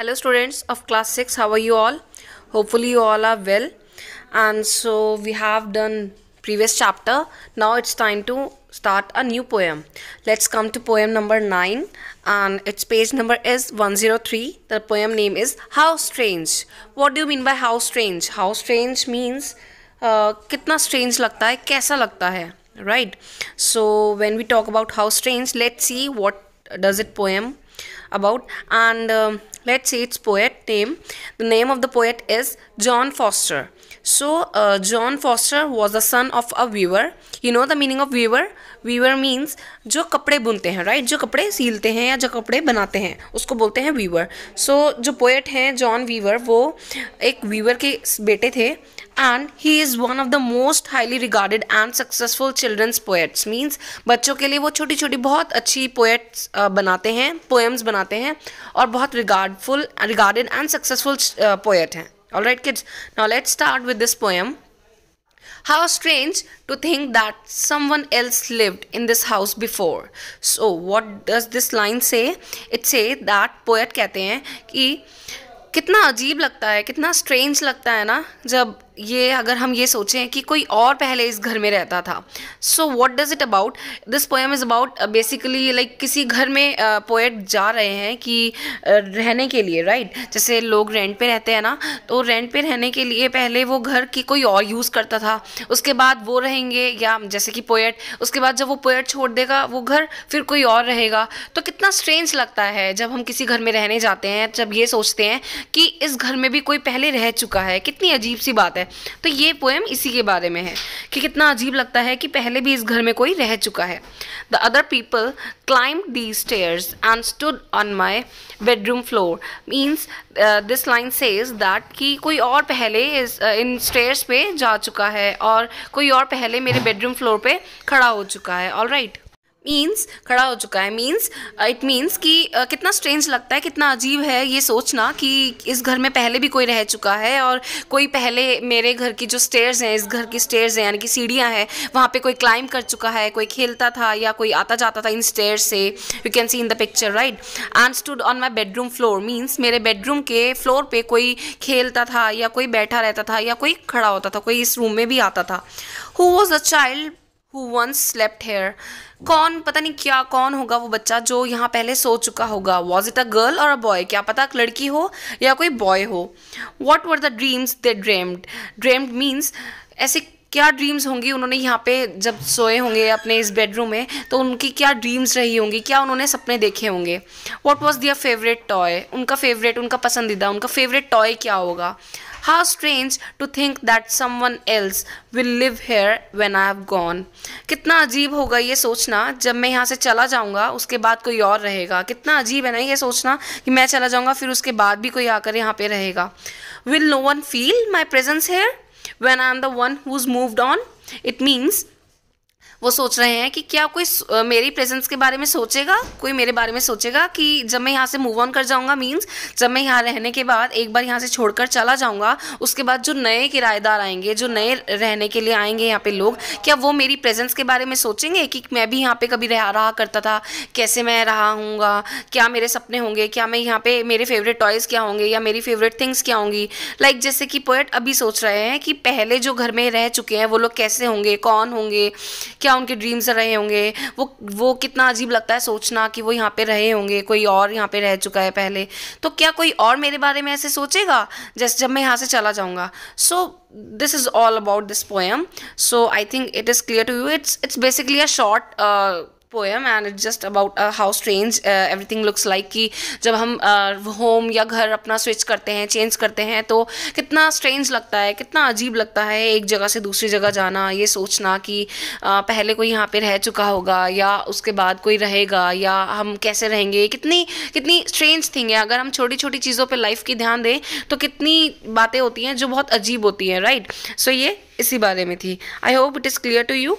hello students of class 6 how are you all hopefully you all are well and so we have done previous chapter now it's time to start a new poem let's come to poem number 9 and its page number is 103 the poem name is how strange what do you mean by how strange how strange means uh, kitna strange lagta hai kaisa lagta hai right so when we talk about how strange let's see what does it poem about and um, let's see its poet name the name of the poet is john foster so uh, john foster was the son of a weaver you know the meaning of weaver weaver means जो कपड़े बुनते हैं right right? जो कपड़े सीलते हैं या जो कपड़े बनाते हैं उसको बोलते हैं वीवर सो so, जो पोएट हैं जॉन वीवर वो एक वीवर के बेटे थे and he is one of the most highly regarded and successful children's poets means बच्चों के लिए वो छोटी छोटी बहुत अच्छी पोएट्स बनाते हैं पोएम्स बनाते हैं और बहुत regardful regarded and successful poet हैं all right kids now let's start with this poem how strange to think that someone else lived in this house before so what does this line say it's a that poet कहते हैं कि कितना अजीब लगता है कितना strange लगता है ना जब ये अगर हम ये सोचें कि कोई और पहले इस घर में रहता था so what does it about this poem is about basically like किसी घर में पोएट uh, जा रहे हैं कि uh, रहने के लिए राइट right? जैसे लोग रेंट पे रहते हैं ना तो रेंट पे रहने के लिए पहले वो घर की कोई और यूज़ करता था उसके बाद वो रहेंगे या जैसे कि पोएट उसके बाद जब वो पोएट छोड़ देगा वो घर फिर कोई और रहेगा तो कितना स्ट्रेंज लगता है जब हम किसी घर में रहने जाते हैं जब ये सोचते हैं कि इस घर में भी कोई पहले रह चुका है कितनी अजीब सी बात है तो ये पोएम इसी के बारे में है कि कितना अजीब लगता है कि पहले भी इस घर में कोई रह चुका है the other people climb the stairs and stood on my bedroom floor means this line says that कि कोई और पहले इस uh, इन स्टेयर्स पे जा चुका है और कोई और पहले मेरे बेडरूम फ्लोर पे खड़ा हो चुका है ऑल राइट right. मीन्स खड़ा हो चुका है मीन्स इट मीन्स कि uh, कितना स्ट्रेंज लगता है कितना अजीब है ये सोचना कि इस घर में पहले भी कोई रह चुका है और कोई पहले मेरे घर की जो स्टेयर्स हैं इस घर की स्टेयर्स हैं यानी कि सीढ़ियाँ हैं वहाँ पे कोई क्लाइम कर चुका है कोई खेलता था या कोई आता जाता था इन स्टेयर से you can see in the picture right and stood on my bedroom floor means मेरे बेडरूम के फ्लोर पर कोई खेलता था या कोई बैठा रहता था या कोई खड़ा होता था कोई इस रूम में भी आता था who was a child who once slept here कौन पता नहीं क्या कौन होगा वो बच्चा जो यहाँ पहले सो चुका होगा वॉज इट अ गर्ल और अ बॉय क्या पता एक लड़की हो या कोई बॉय हो what were the dreams they dreamed dreamed means ऐसे क्या ड्रीम्स होंगी उन्होंने यहाँ पे जब सोए होंगे अपने इस बेडरूम में तो उनकी क्या ड्रीम्स रही होंगी क्या उन्होंने सपने देखे होंगे what was their favourite toy उनका फेवरेट उनका पसंदीदा उनका फेवरेट टॉय क्या होगा How strange to think that someone else will live here when I have gone. कितना अजीब होगा ये सोचना जब मैं यहाँ से चला जाऊँगा उसके बाद कोई और रहेगा कितना अजीब है ना ये सोचना कि मैं चला जाऊँगा फिर उसके बाद भी कोई आकर यहाँ पे रहेगा will no one feel my presence here when I'm the one who's moved on. It means वो सोच रहे हैं कि क्या कोई मेरी प्रेजेंस के बारे में सोचेगा कोई मेरे बारे में सोचेगा कि जब मैं यहाँ से मूव ऑन कर जाऊँगा मीन्स जब मैं यहाँ रहने के बाद एक बार यहाँ से छोड़कर चला जाऊँगा उसके बाद जो नए किराएदार आएंगे जो नए रहने के लिए आएंगे यहाँ पे लोग क्या वो मेरी प्रेजेंस के बारे में सोचेंगे कि मैं भी यहाँ पे कभी रहा रहा करता था कैसे मैं रहा हूँ क्या मेरे सपने होंगे क्या मैं यहाँ पे मेरे फेवरेट टॉयज़ क्या होंगे या मेरी फेवरेट थिंग्स क्या होंगी लाइक like जैसे कि पोएट अभी सोच रहे हैं कि पहले जो घर में रह चुके हैं वो लोग कैसे होंगे कौन होंगे क्या क्या उनके ड्रीम्स रहे होंगे वो वो कितना अजीब लगता है सोचना कि वो यहाँ पे रहे होंगे कोई और यहाँ पे रह चुका है पहले तो क्या कोई और मेरे बारे में ऐसे सोचेगा जैसे जब मैं यहाँ से चला जाऊँगा so this is all about this poem so I think it is clear to you it's it's basically a short poem and it just about how strange thing looks like कि जब हम होम uh, या घर अपना switch करते हैं change करते हैं तो कितना स्ट्रेंज लगता है कितना अजीब लगता है एक जगह से दूसरी जगह जाना ये सोचना कि uh, पहले कोई यहाँ पे रह चुका होगा या उसके बाद कोई रहेगा या हम कैसे रहेंगे कितनी कितनी स्ट्रेंज थिंग है अगर हम छोटी छोटी चीज़ों पर लाइफ की ध्यान दें तो कितनी बातें होती हैं जो बहुत अजीब होती हैं राइट सो ये इसी बारे में थी I hope it is clear to you